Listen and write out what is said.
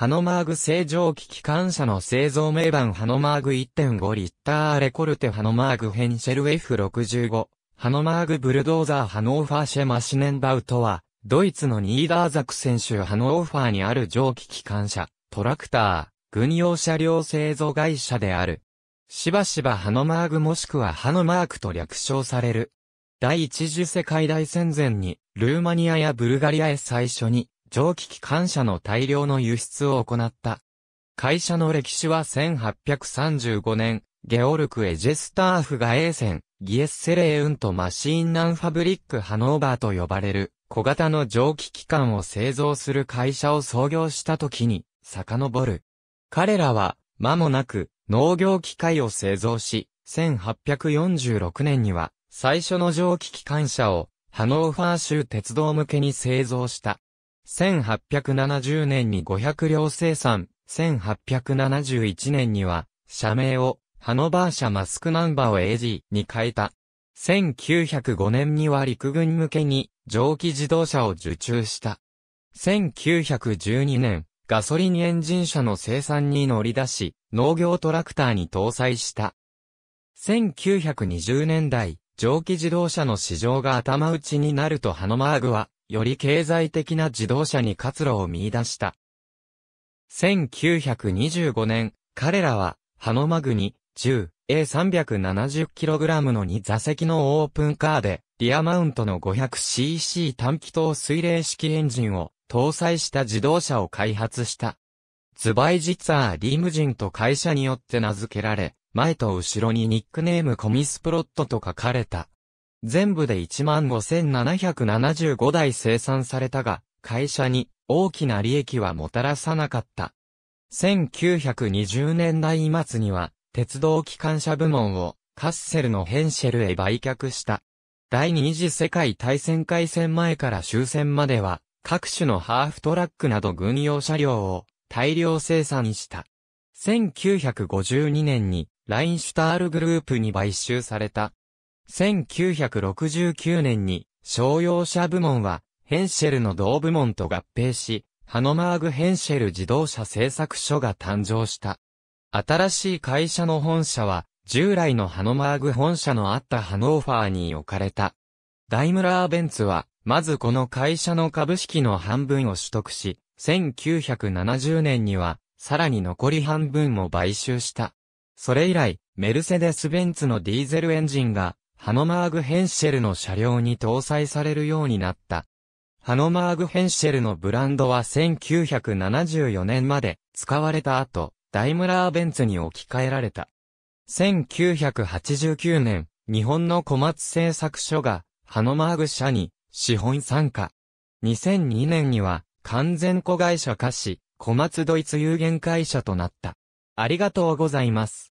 ハノマーグ製蒸機機関車の製造名板ハノマーグ1.5リッターレコルテハノマーグヘンシェル F65、ハノマーグブルドーザーハノーファーシェマシネンバウトは、ドイツのニーダーザク選手ハノーファーにある蒸気機関車、トラクター、軍用車両製造会社である。しばしばハノマーグもしくはハノマークと略称される。第一次世界大戦前に、ルーマニアやブルガリアへ最初に、蒸気機関車の大量の輸出を行った。会社の歴史は1835年、ゲオルク・エジェスターフが A 線、ギエッセレーウンとマシーンナンファブリック・ハノーバーと呼ばれる、小型の蒸気機関を製造する会社を創業した時に、遡る。彼らは、間もなく、農業機械を製造し、1846年には、最初の蒸気機関車を、ハノーファー州鉄道向けに製造した。1870年に500両生産、1871年には、社名を、ハノバー社マスクナンバーを AG に変えた。1905年には陸軍向けに蒸気自動車を受注した。1912年、ガソリンエンジン車の生産に乗り出し、農業トラクターに搭載した。1920年代、蒸気自動車の市場が頭打ちになるとハノマーグは、より経済的な自動車に活路を見出した。1925年、彼らは、ハノマグニ、10、A370kg の2座席のオープンカーで、リアマウントの 500cc 短気筒水冷式エンジンを搭載した自動車を開発した。ズバイジツァーリムジンと会社によって名付けられ、前と後ろにニックネームコミスプロットと書かれた全部で15,775台生産されたが、会社に大きな利益はもたらさなかった。1920年代末には、鉄道機関車部門をカッセルのヘンシェルへ売却した。第二次世界大戦開戦前から終戦までは、各種のハーフトラックなど軍用車両を大量生産した。1952年にラインシュタールグループに買収された。1969年に商用車部門はヘンシェルの同部門と合併し、ハノマーグ・ヘンシェル自動車製作所が誕生した。新しい会社の本社は、従来のハノマーグ本社のあったハノーファーに置かれた。ダイムラー・ベンツは、まずこの会社の株式の半分を取得し、1970年には、さらに残り半分も買収した。それ以来、メルセデス・ベンツのディーゼルエンジンが、ハノマーグ・ヘンシェルの車両に搭載されるようになった。ハノマーグ・ヘンシェルのブランドは1974年まで使われた後、ダイムラー・ベンツに置き換えられた。1989年、日本の小松製作所が、ハノマーグ社に、資本参加。2002年には、完全子会社化し、小松ドイツ有限会社となった。ありがとうございます。